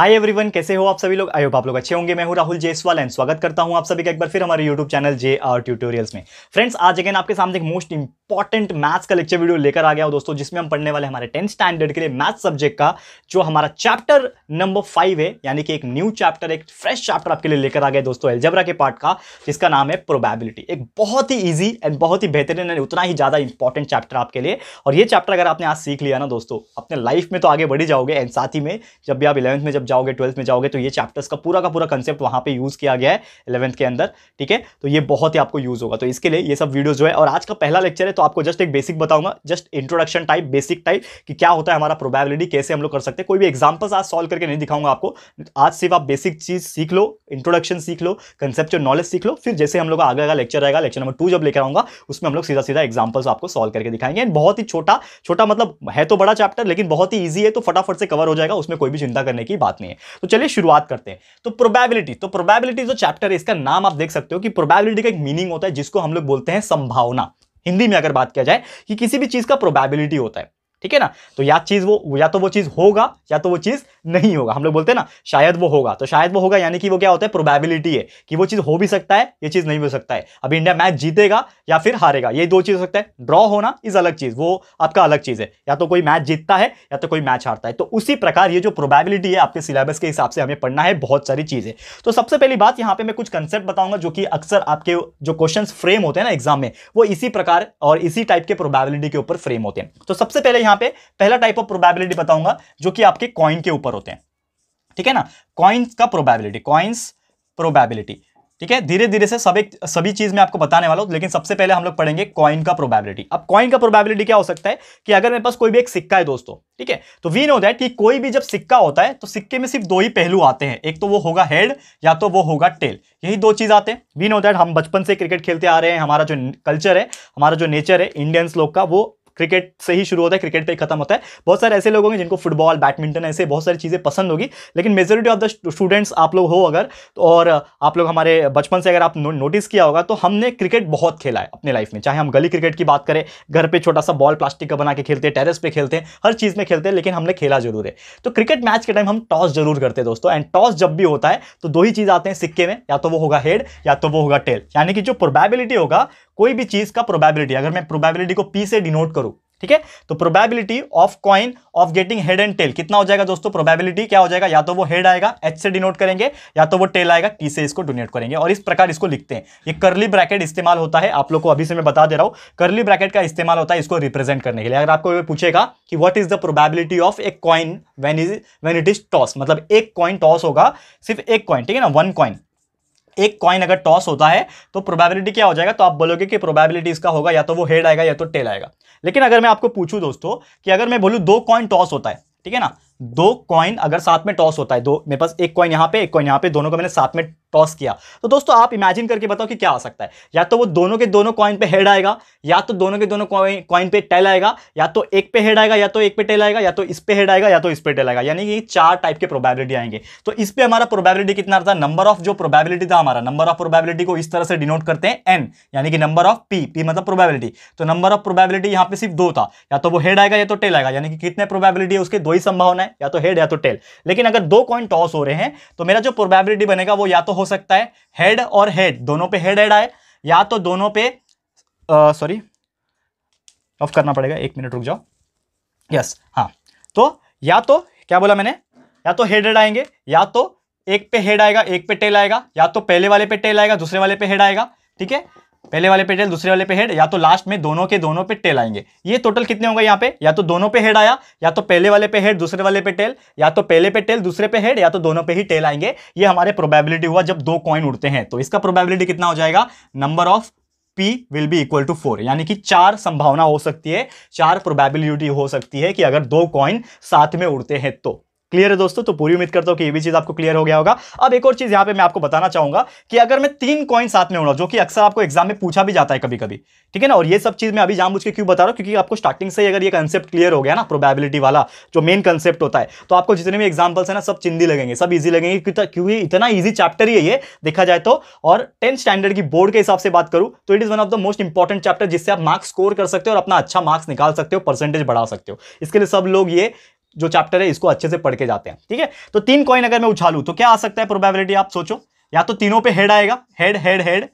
hi everyone कैसे हो आप सभी लोग आयोग आप लोग अच्छे होंगे मैं हूं राहुल जयसवाल एंड स्वागत करता हूं आप सभी का एक बार फिर हमारे YouTube channel J R tutorials में फ्रेंड्स आज अगेन आपके सामने एक मोस्ट इंपॉर्टेंट मैथ्स का लेक्चर वीडियो लेकर आ गया हूं दोस्तों जिसमें हम पढ़ने वाले हमारे टेंथ स्टैंडर्ड के लिए मैथ्स सब्जेक्ट का जो हमारा चैप्टर नंबर फाइव है यानी कि एक न्यू चैप्टर एक फ्रेश चैप्टर आपके लिए लेकर आ गया दोस्तों एल्जबरा के पार्ट का जिसका नाम है प्रोबेबिलिटी एक बहुत ही ईजी एंड बहुत ही बेहतरीन एंड उतना ही ज़्यादा इंपॉर्टेंट चैप्टर आपके लिए और ये चैप्टर अगर आपने आज सीख लिया ना दोस्तों अपने लाइफ में तो आगे बढ़ी जाओगे एंड साथ ही में जब भी आप इलेवंथ में जब जाओगे ट्वेल्थ में जाओगे तो ये चैप्टर्स का पूरा का पूरा कंसेप्ट वहाँ पे यूज़ किया गया है इलेवंथ के अंदर ठीक है तो ये बहुत ही आपको यूज़ होगा तो इसके लिए ये सब वीडियो जो है और आज का पहला लेक्चर है तो आपको जस्ट एक बेसिक बताऊंगा just introduction type basic type कि क्या होता है हमारा प्रोबेबिलिटी कैसे हम लोग कर सकते हैं कोई भी एग्जाम्पल्स आज सॉल्व करके नहीं दिखाऊंगा आपको आज सिर्फ आप बेसिक चीज़ सीख लो इंट्रोडक्शन सीख लो कंसेप्ट नॉलेज सीख लो फिर जैसे हम लोग आगे का लेक्चर आएगा लेक्चर नंबर टू जब लेकर आऊंगा उसमें हम लोग सीधा सीधा एग्जाम्पल्स आपको सॉल्व करके दिखाएंगे एंड बहुत ही छोटा छोटा मतलब है तो बड़ा चैप्टर लेकिन बहुत ही ईजी है तो फटाफट से कवर हो जाएगा उसमें कोई भी चिंता करने की बात नहीं है तो चलिए शुरुआत करते हैं तो प्रोबेबिलिटी तो प्रोबेबिलिटी जो चैप्टर है इसका नाम आप देख सकते हो कि प्रोबेबिलिटी का एक मीनिंग होता है जिसको हम लोग बोलते हैं संभावना हिंदी में अगर बात किया जाए कि किसी भी चीज़ का प्रोबेबिलिटी होता है ठीक है ना तो या चीज़ वो या तो वो चीज़ होगा या तो वो चीज़ नहीं होगा हम लोग बोलते हैं ना शायद वो होगा तो शायद वो होगा यानी कि वो क्या होता है प्रोबेबिलिटी है कि वो चीज़ हो भी सकता है ये चीज़ नहीं हो सकता है अब इंडिया मैच जीतेगा या फिर हारेगा ये दो चीज़ हो सकता है ड्रॉ होना इज अलग चीज़ वो आपका अलग चीज़ है या तो कोई मैच जीतता है या तो कोई मैच हारता है तो उसी प्रकार ये जो प्रोबेबिलिटी है आपके सिलेबस के हिसाब से हमें पढ़ना है बहुत सारी चीज़ें तो सबसे पहली बात यहाँ पर मैं कुछ कंसेप्ट बताऊंगा जो कि अक्सर आपके जो क्वेश्चन फ्रेम होते हैं ना एग्जाम में वो इसी प्रकार और इसी टाइप के प्रोबेबिलिटी के ऊपर फ्रेम होते हैं तो सबसे पहले यहां पे पहला टाइप ऑफ प्रोबेबिलिटी बताऊंगा जो कि आपके कॉइन के ऊपर होते हैं ठीक है ना कॉइन्स का प्रोबेबिलिटी कॉइन्स प्रोबेबिलिटी ठीक है धीरे धीरे से सब एक सभी चीज में आपको बताने वाला हूं लेकिन सबसे पहले हम लोग पढ़ेंगे कॉइन का प्रोबेबिलिटी अब कॉइन का प्रोबेबिलिटी क्या हो सकता है कि अगर मेरे पास कोई भी एक सिक्का है दोस्तों ठीक है तो वी नो दैट कि कोई भी जब सिक्का होता है तो सिक्के में सिर्फ दो ही पहलू आते हैं एक तो वो होगा हेड या तो वो होगा टेल यही दो चीज आते हैं वी नो दैट हम बचपन से क्रिकेट खेलते आ रहे हैं हमारा जो कल्चर है हमारा जो नेचर है इंडियंस लोग का वो क्रिकेट से ही शुरू होता है क्रिकेट पे खत्म होता है बहुत सारे ऐसे लोग होंगे जिनको फुटबॉल बैडमिंटन ऐसे बहुत सारी चीज़ें पसंद होगी लेकिन मेजोरिटी ऑफ द स्टूडेंट्स आप लोग हो अगर तो और आप लोग हमारे बचपन से अगर आप नो, नोटिस किया होगा तो हमने क्रिकेट बहुत खेला है अपने लाइफ में चाहे हम गली क्रिकेट की बात करें घर पर छोटा सा बॉल प्लास्टिक का बना के खेलते हैं टेरिस पर खेलते हैं हर चीज़ में खेलते हैं लेकिन हमने खेला जरूर है तो क्रिकेट मैच के टाइम हम टॉस जरूर करते हैं दोस्तों एंड टॉस जब भी होता है तो दो ही चीज़ आते हैं सिक्के में या तो वो होगा हेड या तो वो होगा टेल यानी कि जो प्रोबेबिलिटी होगा कोई भी चीज का प्रोबेबिलिटी अगर मैं प्रोबेबिलिटी को पी से डिनोट करूं ठीक है तो probability of coin of getting head and tail कितना हो जाएगा दोस्तों प्रोबेबिलिटी क्या हो जाएगा या तो वो हेड आएगा एच से डिनोट करेंगे या तो वो टेल आएगा टी से इसको डोनेट करेंगे और इस प्रकार इसको लिखते हैं ये करली ब्रैकेट इस्तेमाल होता है आप लोग को अभी से मैं बता दे रहा हूँ करली ब्रैकेट का इस्तेमाल होता है इसको रिप्रेजेंट करने के लिए अगर आपको पूछेगा कि what is the probability of a coin when is when it is toss मतलब एक कॉइन टॉस होगा सिर्फ एक कॉइन ठीक है ना वन कॉइन एक कॉइन अगर टॉस होता है तो प्रोबेबिलिटी क्या हो जाएगा तो आप बोलोगे कि प्रोबेबिलिटी इसका होगा या तो वो हेड आएगा या तो टेल आएगा लेकिन अगर मैं आपको पूछूं दोस्तों कि अगर मैं बोलूं दो कॉइन टॉस होता है ठीक है ना दो कॉइन अगर साथ में टॉस होता है दो मेरे पास एक कॉइन यहाँ पे एक कॉइन यहाँ पे दोनों को मैंने साथ में टॉस किया तो दोस्तों आप इमेजिन करके बताओ कि क्या आ सकता है या तो वो दोनों के दोनों कॉइन पे हेड आएगा या तो दोनों के दोनों कॉइन पे टेल आएगा या तो एक पे हेड आएगा या तो एक पे टेल आएगा या तो इस पे हेड आएगा या तो इस पे टेल आएगा यानी कि चार टाइप के प्रोबेबिलिटी आएंगे तो इस पर हमारा प्रोबेबिलिटी कितना था नंबर ऑफ जो प्रोबेबिलिटी था हमारा नंबर ऑफ प्रोबेबिलिटी को इस तरह से डिनोट करते हैं एन यानी कि नंबर ऑफ पी पी मतलब प्रोबेबिलिटी तो नंबर ऑफ प्रोबेबिलिटी यहाँ पे सिर्फ दो था या तो वो हेड आएगा या तो टेल आएगा यानी कि कितने प्रोबेबिलिटी है उसके दो ही संभावना है है या तो हेड या तो टेल लेकिन अगर दो कॉइन टॉस हो रहे हैं तो मेरा जो प्रोबेबिलिटी बनेगा वो या तो हो सकता है हेड और हेड दोनों पे हेड हेड आए या तो दोनों पे सॉरी ऑफ करना पड़ेगा एक मिनट रुक जाओ यस हाँ तो या तो क्या बोला मैंने या तो हेड हेड आएंगे या तो एक पे हेड आएगा एक पे टेल आएगा या तो पहले वाले पे टेल आएगा दूसरे वाले पे हेड आएगा ठीक है पहले वाले पे टेल दूसरे वाले पे हेड या तो लास्ट में दोनों के दोनों पे टेल आएंगे ये टोटल कितने होंगे यहाँ पे या तो दोनों पे हेड आया या तो पहले वाले पे हेड दूसरे वाले पे टेल या तो पहले पे टेल दूसरे पे हेड या तो दोनों पे ही टेल आएंगे ये हमारे प्रोबेबिलिटी हुआ जब दो कॉइन उड़ते हैं तो इसका प्रोबेबिलिटी कितना हो जाएगा number of P will be equal to four यानी कि चार संभावना हो सकती है चार प्रोबेबिलिटी हो सकती है कि अगर दो कॉइन साथ में उड़ते हैं तो क्लियर है दोस्तों तो पूरी उम्मीद करता हूँ कि ये भी चीज़ आपको क्लियर हो गया होगा अब एक और चीज़ यहाँ पे मैं आपको बताना चाहूंगा कि अगर मैं तीन कॉइन साथ में उड़ा जो कि अक्सर आपको एग्जाम में पूछा भी जाता है कभी कभी ठीक है ना और ये सब चीज़ मैं अभी जान के क्यों बता रहा हूँ क्योंकि आपको स्टार्टिंग से अगर ये कंसेप्ट क्लियर हो गया ना प्रोबेबिलिटी वाला जो मेन कंसेप्ट होता है तो आपको जितने भी एग्जाम्पल्स है ना सब चिंदी लगेंगे सब ईजी लगेंगे क्योंकि तो, इतना ईजी चैप्टर ही है ये देखा जाए तो और टेंथ स्टैंडर्ड की बोर्ड के हिसाब से बात करूँ तो it is one of the most important chapter जिससे आप मार्क्स स्कोर कर सकते हो और अपना अच्छा मार्क्स निकाल सकते हो परसेंटेज बढ़ा सकते हो इसके लिए सब लोग ये जो चैप्टर है इसको अच्छे से पढ़ के जाते हैं ठीक है तो तीन कॉइन अगर मैं उछालू तो क्या आ सकता है प्रोबेबिलिटी आप सोचो या तो तीनों पे हेड आएगा हेड हेड हेड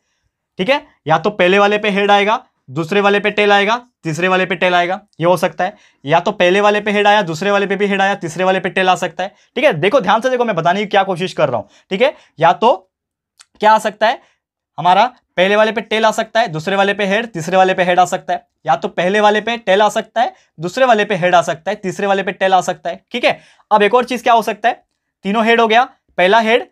ठीक है या तो पहले वाले पे हेड आएगा दूसरे वाले पे टेल आएगा तीसरे वाले पे टेल आएगा ये हो सकता है या तो पहले वाले पे हेड आया दूसरे वाले पे भी हेड आया तीसरे वाले पे टेल आ सकता है ठीक है देखो ध्यान से देखो मैं बताने की क्या कोशिश कर रहा हूं ठीक है या तो क्या आ सकता है हमारा पहले वाले पे टेल आ सकता है दूसरे वाले पे हेड तीसरे वाले पे हेड आ सकता है या तो पहले वाले पे टेल आ सकता है दूसरे वाले पे हेड आ सकता है तीसरे वाले पे टेल आ सकता है ठीक है अब एक और चीज़ क्या हो सकता है तीनों हेड हो गया पहला हेड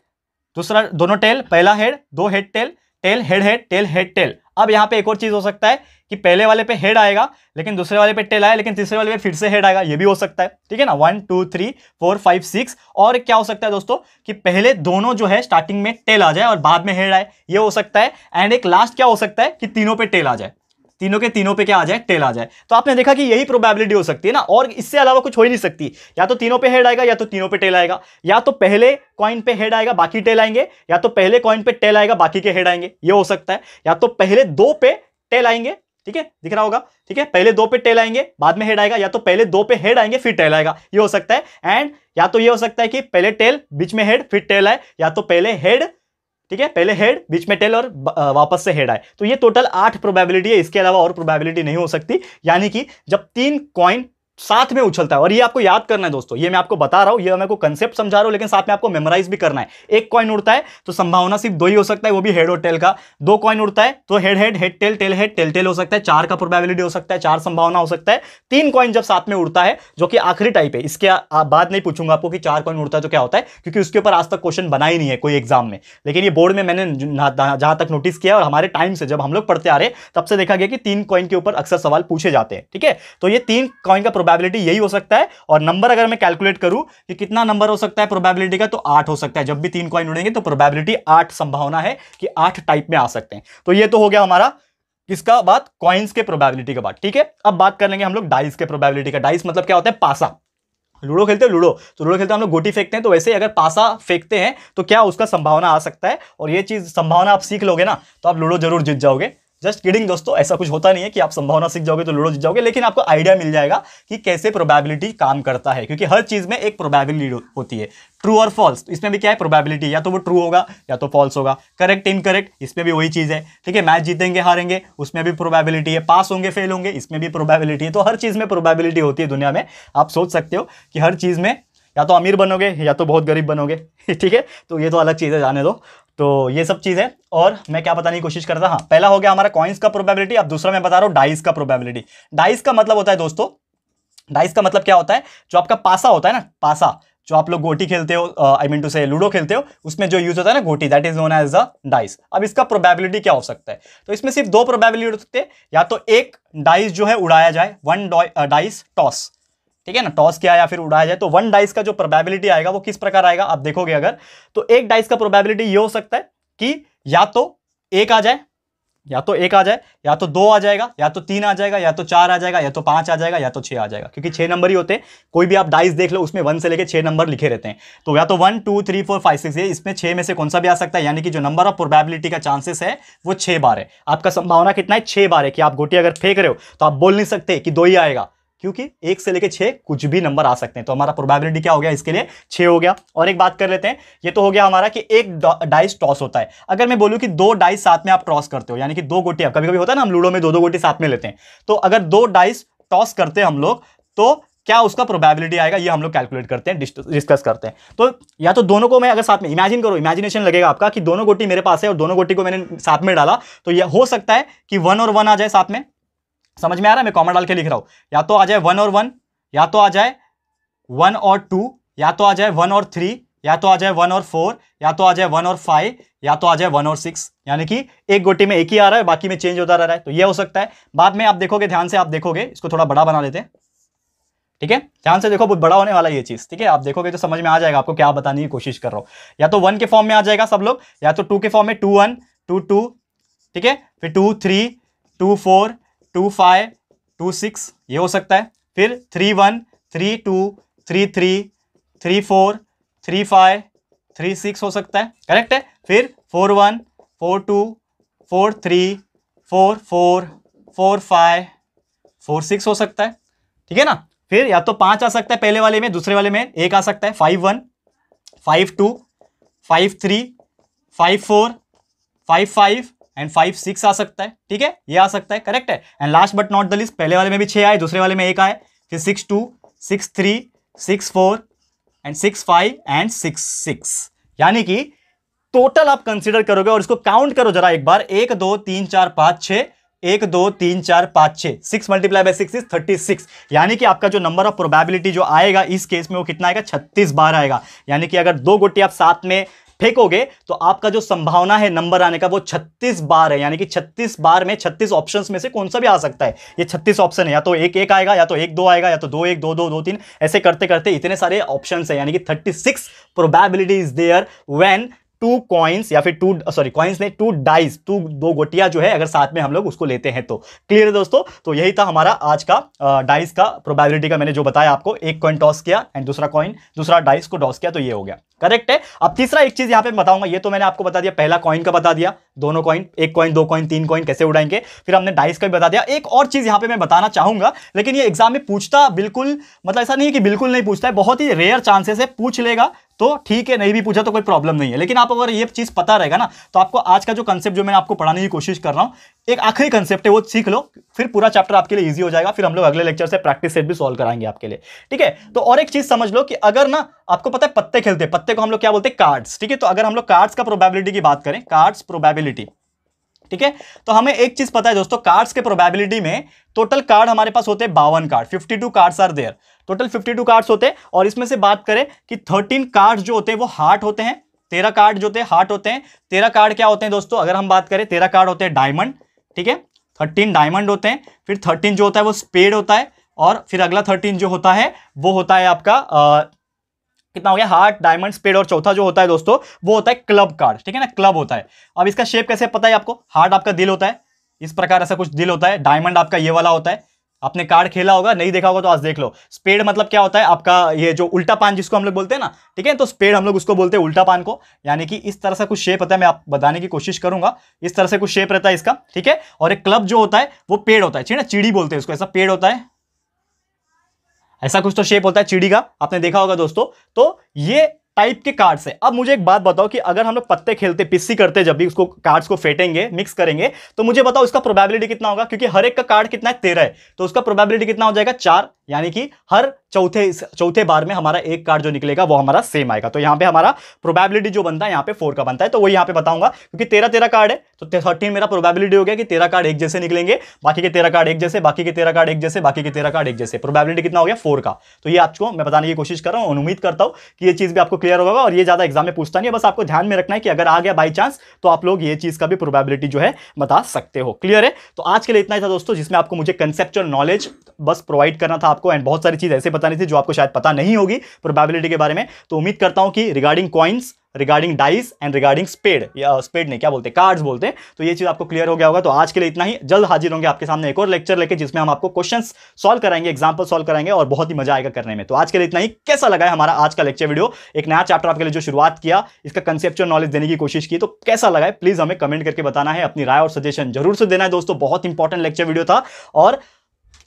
दूसरा दोनों टेल पहला हेड दो head tail tail head head tail head tail अब यहाँ पे एक और चीज़ हो सकता है कि पहले वाले पे हेड आएगा लेकिन दूसरे वाले पे टेल आया लेकिन तीसरे वाले पे फिर से हेड आएगा ये भी हो सकता है ठीक है ना one two three four five six और क्या हो सकता है दोस्तों कि पहले दोनों जो है स्टार्टिंग में टेल आ जाए और बाद में हेड आए ये हो सकता है एंड एक लास्ट क्या हो सकता है कि तीनों पे टेल आ जाए तीनों के तीनों पे क्या आ जाए टेल आ जाए तो आपने देखा कि यही प्रोबेबिलिटी हो सकती है ना और इससे अलावा कुछ हो ही नहीं सकती या तो तीनों पे हेड आएगा या तो तीनों पे टेल आएगा या तो पहले कॉइन पे हेड आएगा बाकी टेल आएंगे या तो पहले कॉइन पे टेल आएगा बाकी के हेड आएंगे ये हो सकता है या तो पहले दो पे टेल आएंगे ठीक है दिख रहा होगा ठीक है पहले दो पे टेल आएंगे बाद में हेड आएगा या तो पहले दो पे हेड आएंगे फिर टेल आएगा ये हो सकता है एंड या तो ये हो सकता है कि पहले टेल बीच में हेड फिर टेल आए या तो पहले हेड ठीक है पहले हेड बीच में टेल और वापस से हेड आए तो ये टोटल आठ प्रोबेबिलिटी है इसके अलावा और प्रोबेबिलिटी नहीं हो सकती यानी कि जब तीन कॉइन साथ में उछलता है और ये आपको याद करना है दोस्तों ये मैं आपको बता रहा हूं ये मैं को कंसेप्ट समझा रहा हूं लेकिन साथ में आपको मेमोराइज भी करना है एक कॉइन उड़ता है तो संभावना सिर्फ दो ही हो सकता है वो भी हेड और टेल का दो कॉइन उड़ता है तो head head head tail tail head tail tail हो सकता है चार का प्रोबेबिलिटी हो सकता है चार संभावना हो सकता है तीन कॉइन जब साथ में उड़ता है जो कि आखिरी टाइप है इसके बाद नहीं पूछूंगा आपको कि चार कॉइन उड़ता है तो क्या होता है क्योंकि उसके ऊपर आज तक क्वेश्चन बना ही नहीं है कोई एग्जाम में लेकिन ये बोर्ड में मैंने जहां तक नोटिस किया और हमारे टाइम से जब हम लोग पढ़ते आ रहे तब से देखा गया कि तीन कॉइन के ऊपर अक्सर सवाल पूछे जाते हैं ठीक है तो ये तीन कॉइन का प्रोबेबिलिटी यही हो सकता है और नंबर अगर मैं कैलकुलेट करूं कि कितना नंबर हो सकता है प्रोबेबिलिटी का तो आठ हो सकता है जब भी तीन क्वाइन उड़ेंगे तो प्रोबेबिलिटी आठ संभावना है कि आठ टाइप में आ सकते हैं तो ये तो हो गया हमारा किसका बात क्वाइंस के प्रोबेबिलिटी का बात ठीक है अब बात कर लेंगे हम लोग डाइस के प्रोबेबिलिटी का डाइस मतलब क्या होता है पासा लूडो खेलते हैं लूडो तो लूडो खेलते हैं हम लोग गोटी फेंकते हैं तो वैसे अगर पासा फेंकते हैं तो क्या उसका संभावना आ सकता है और ये चीज़ संभावना आप सीख लोगे ना तो आप लूडो जरूर जीत जाओगे जस्ट किडिंग दोस्तों ऐसा कुछ होता नहीं है कि आप संभावना सीख जाओगे तो लूडो जीत जाओगे लेकिन आपको आइडिया मिल जाएगा कि कैसे प्रोबेबिलिटी काम करता है क्योंकि हर चीज़ में एक प्रोबेबिलिटी होती है ट्रू और फॉल्स इसमें भी क्या है प्रोबेबिलिटी या तो वो ट्रू होगा या तो फॉल्स होगा करेक्ट इनकरेक्ट इसमें भी वही चीज़ है ठीक है मैच जीतेंगे हारेंगे उसमें भी प्रोबेबिलिटी है पास होंगे फेल होंगे इसमें भी प्रोबेबिलिटी है तो हर चीज़ में प्रोबेबिलिटी होती है दुनिया में आप सोच सकते हो कि हर चीज़ में या तो अमीर बनोगे या तो बहुत गरीब बनोगे ठीक है तो ये तो अलग चीज़ है जाने दो तो ये सब चीज़ें और मैं क्या बताने की कोशिश कर रहा हाँ पहला हो गया हमारा कॉइन्स का प्रोबेबिलिटी अब दूसरा मैं बता रहा हूँ डाइस का प्रोबेबिलिटी डाइस का मतलब होता है दोस्तों डाइस का मतलब क्या होता है जो आपका पासा होता है ना पासा जो आप लोग गोटी खेलते हो आई मीन टू से लूडो खेलते हो उसमें जो यूज होता है ना गोटी that is known as a dice अब इसका प्रोबेबिलिटी क्या हो सकता है तो इसमें सिर्फ दो प्रोबेबिलिटी हो सकती हैं या तो एक डाइस जो है उड़ाया जाए वन डाइस टॉस ठीक है ना टॉस किया या फिर उड़ाया जाए तो वन डाइस का जो प्रोबेबिलिटी आएगा वो किस प्रकार आएगा आप देखोगे अगर तो एक डाइस का प्रोबेबिलिटी ये हो सकता है कि या तो एक आ जाए या तो एक आ जाए या तो दो आ जाएगा या तो तीन आ जाएगा या तो चार आ जाएगा या तो पांच आ जाएगा या तो छह आ जाएगा क्योंकि छह नंबर ही होते हैं कोई भी आप डाइस देख लो उसमें वन से लेकर छह नंबर लिखे रहते हैं तो या तो one two three four five six ये इसमें छह में से कौन सा भी आ सकता है यानी कि जो नंबर ऑफ प्रोबेबिलिटी का चांसेस है वो छह बार है आपका संभावना कितना है छह बार है कि आप गोटी अगर फेंक रहे हो तो आप बोल नहीं सकते कि दो ही आएगा क्योंकि एक से लेकर छः कुछ भी नंबर आ सकते हैं तो हमारा प्रोबेबिलिटी क्या हो गया इसके लिए छः हो गया और एक बात कर लेते हैं ये तो हो गया हमारा कि एक डाइस टॉस होता है अगर मैं बोलूँ कि दो डाइस साथ में आप टॉस करते हो यानी कि दो गोटी कभी कभी होता है ना हम लूडो में दो दो गोटी साथ में लेते हैं तो अगर दो डाइस टॉस करते हैं हम लोग तो क्या उसका प्रोबेबिलिटी आएगा ये हम लोग कैलकुलेट करते हैं डिस्कस करते हैं तो या तो दोनों को मैं अगर साथ में इमेजिन करो इमेजिनेशन लगेगा आपका कि दोनों गोटी मेरे पास है और दोनों गोटी को मैंने साथ में डाला तो यह हो सकता है कि वन और वन आ जाए साथ में समझ में आ रहा है मैं कॉमन डाल के लिख रहा हूँ या तो आ जाए वन और वन या तो आ जाए वन और टू या तो आ जाए वन और थ्री या तो आ जाए वन और फोर या तो आ जाए वन और फाइव या तो आ जाए वन और सिक्स यानी कि एक गोटी में एक ही आ रहा है बाकी में चेंज होता रह रहा है तो ये हो सकता है बाद में आप देखोगे ध्यान से आप देखोगे इसको थोड़ा बड़ा बना लेते हैं ठीक है ध्यान से देखो बहुत बड़ा होने वाला ये चीज ठीक है आप देखोगे तो समझ में आ जाएगा आपको क्या बताने की कोशिश कर रहा हूँ या तो वन के फॉर्म में आ जाएगा सब लोग या तो टू के फॉर्म में टू वन टू टू ठीक है फिर two three two four two five two six ये हो सकता है फिर three one three two three three three four three five three six हो सकता है करेक्ट है फिर four one four two four three four four four five four six हो सकता है ठीक है ना फिर या तो पाँच आ सकता है पहले वाले में दूसरे वाले में एक आ सकता है five one five two five three five four five five and five six आ सकता है ठीक है ये आ सकता है करेक्ट है and last but not the list पहले वाले में भी छः आए दूसरे वाले में एक आए फिर six two six three six four and six five and six six यानी कि टोटल आप कंसिडर करोगे और इसको काउंट करो जरा एक बार एक दो तीन चार पाँच छः एक दो तीन चार पाँच छः six multiply by six is thirty six यानी कि आपका जो नंबर ऑफ प्रोबेबिलिटी जो आएगा इस केस में वो कितना आएगा छत्तीस बार आएगा यानी कि अगर दो गोटी आप साथ में फेंकोगे तो आपका जो संभावना है नंबर आने का वो 36 बार है यानी कि 36 बार में 36 ऑप्शंस में से कौन सा भी आ सकता है ये 36 ऑप्शन है या तो एक एक आएगा या तो एक दो आएगा या तो दो एक दो दो दो तीन ऐसे करते करते इतने सारे ऑप्शन है यानी कि thirty six probability is there when two coins या फिर टू सॉरी कॉइन्स ने टू डाइस टू दो गोटिया जो है अगर साथ में हम लोग उसको लेते हैं तो क्लियर है दोस्तों तो यही था हमारा आज का डाइस का प्रोबेबिलिटी का मैंने जो बताया आपको एक कॉइन टॉस किया एंड दूसरा कॉइन दूसरा डाइस को टॉस किया तो ये हो गया करेक्ट है अब तीसरा एक चीज यहां पे बताऊंगा ये तो मैंने आपको बता दिया पहला कॉइन का बता दिया दोनों कॉइन एक कॉइन दो कॉइन तीन कॉइन कैसे उड़ाएंगे फिर हमने डाइस का भी बता दिया एक और चीज यहां पे मैं बताना चाहूंगा लेकिन ये एग्जाम में पूछता बिल्कुल मतलब ऐसा नहीं है कि बिल्कुल नहीं पूछता है बहुत ही रेयर चांसेस है पूछ लेगा तो ठीक है नहीं भी पूछा तो कोई प्रॉब्लम नहीं है लेकिन आप अगर ये चीज़ पता रहेगा ना तो आपको आज का जो कंसेप्ट जो मैं आपको पढ़ाने की कोशिश कर रहा हूं एक आखिरी कंसेप्ट है वो सीख लो फिर पूरा चैप्टर आपके लिए ईजी हो जाएगा फिर हम लोग अगले लेक्चर से प्रैक्टिस सेट भी सॉल्व कराएंगे आपके लिए ठीक है तो और एक चीज़ समझ लो कि अगर ना आपको पता है पत्ते खेलते पत्ते पत्ते को हम लोग क्या बोलते हैं कार्ड्स ठीक है तो अगर हम लोग कार्ड्स का प्रोबेबिलिटी की बात करें कार्ड्स प्रोबेबिलिटी ठीक है तो हमें एक चीज पता है दोस्तों कार्ड्स के प्रोबेबिलिटी में टोटल कार्ड हमारे पास होते हैं बावन card 52 cards are there total 52 cards होते हैं और इसमें से बात करें कि 13 कार्ड्स जो होते हैं वो हार्ट होते हैं तेरह कार्ड जो होते हैं हार्ट होते हैं तेरह कार्ड क्या होते हैं दोस्तों अगर हम बात करें तेरह कार्ड होते हैं डायमंड ठीक है थर्टीन डायमंड होते हैं फिर थर्टीन जो होता है वो स्पेड होता है और फिर अगला थर्टीन जो होता है वो होता है आपका कितना हो गया हार्ट डायमंड स्पेड और चौथा जो होता है दोस्तों वो होता है क्लब कार्ड ठीक है ना क्लब होता है अब इसका शेप कैसे पता है आपको हार्ट आपका दिल होता है इस प्रकार ऐसा कुछ दिल होता है डायमंड आपका ये वाला होता है आपने कार्ड खेला होगा नहीं देखा होगा तो आज देख लो स्पेड मतलब क्या होता है आपका ये जो उल्टा पान जिसको हम लोग बोलते हैं ना ठीक है तो स्पेड हम लोग उसको बोलते हैं उल्टा पान को यानी कि इस तरह से कुछ शेप होता है मैं आप बताने की कोशिश करूंगा इस तरह से कुछ शेप रहता है इसका ठीक है और एक क्लब जो होता है वो पेड़ होता है ठीक है ना चिड़ी बोलते हैं उसको ऐसा पेड़ होता है ऐसा कुछ तो शेप होता है चिड़ी का आपने देखा होगा दोस्तों तो ये टाइप के कार्ड्स है अब मुझे एक बात बताओ कि अगर हम लोग पत्ते खेलते पिस्सी करते जब भी उसको कार्ड्स को फेंटेंगे मिक्स करेंगे तो मुझे बताओ इसका प्रोबेबिलिटी कितना होगा क्योंकि हर एक का कार्ड कितना है तेरह है तो उसका प्रोबेबिलिटी कितना हो जाएगा चार यानी कि हर चौथे चौथे बार में हमारा एक कार्ड जो निकलेगा वो हमारा सेम आएगा तो यहाँ पे हमारा प्रोबेबिलिटी जो बनता है यहाँ पे फोर का बनता है तो वो यहाँ पे बताऊंगा क्योंकि तेरह तेरह कार्ड है तो थर्टीन मेरा प्रोबेबिलिटी हो गया कि तेरह कार्ड एक जैसे निकलेंगे बाकी के तेरह कार्ड एक जैसे बाकी के तेरह कार्ड एक जैसे बाकी के तेरह कार्ड एक जैसे प्रोबेबिलिटी कितना हो गया फोर का तो ये आपको मैं बताने की कोशिश कर रहा हूँ उम्मीद करता हूँ कि ये चीज़ भी आपको क्लियर होगा और ये ज़्यादा एग्जाम में पूछता नहीं है बस आपको ध्यान में रखना है कि अगर आ गया बाई चांस तो आप लोग ये चीज़ का भी प्रोबेबिलिटी जो है बता सकते हो क्लियर है तो आज के लिए इतना ही था दोस्तों जिसमें आपको मुझे कंसेप्चुअल नॉलेज बस प्रोवाइड करना था आपको एंड बहुत सारी चीज़ ऐसे बतानी थी जो आपको शायद पता नहीं होगी प्रोबेबिलिटी के बारे में तो उम्मीद करता हूं कि regarding coins regarding dice and regarding spade या स्पेड uh, नहीं क्या बोलते कार्ड्स बोलते हैं तो ये चीज़ आपको क्लियर हो गया होगा तो आज के लिए इतना ही जल्द हाजिर होंगे आपके सामने एक और लेक्चर लेके जिसमें हम आपको क्वेश्चंस सॉल्व कराएंगे एग्जाम्पल सॉल्व कराएंगे और बहुत ही मजा आएगा करने में तो आज के लिए इतना ही कैसा लगा है हमारा आज का लेक्चर वीडियो एक नया चैप्टर आपके लिए जो शुरुआत किया इसका कंसेप्चुअल नॉलेज देने की कोशिश की तो कैसा लगा है प्लीज़ हमें कमेंट करके बताना है अपनी राय और सजेशन जरूर से देना है दोस्तों बहुत इंपॉर्टेंट लेक्चर वीडियो था और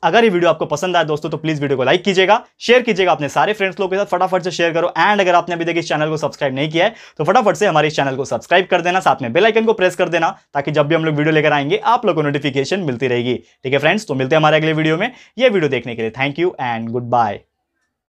अगर ये वीडियो आपको पसंद आए दोस्तों तो प्लीज़ वीडियो को लाइक कीजिएगा शेयर कीजिएगा अपने सारे फ्रेंड्स लोगों के साथ फटाफट से शेयर करो एंड अगर आपने अभी तक इस चैनल को सब्सक्राइब नहीं किया है तो फटाफट से हमारे इस चैनल को सब्सक्राइब कर देना साथ में बेलाइकन को प्रेस कर देना ताकि जब भी हम लोग वीडियो लेकर आएंगे आप लोग को नोटिफिकेशन मिलती रहेगी ठीक है फ्रेंड्स तो मिलते हैं हमारे अगले वीडियो में यह वीडियो देखने के लिए thank you and good bye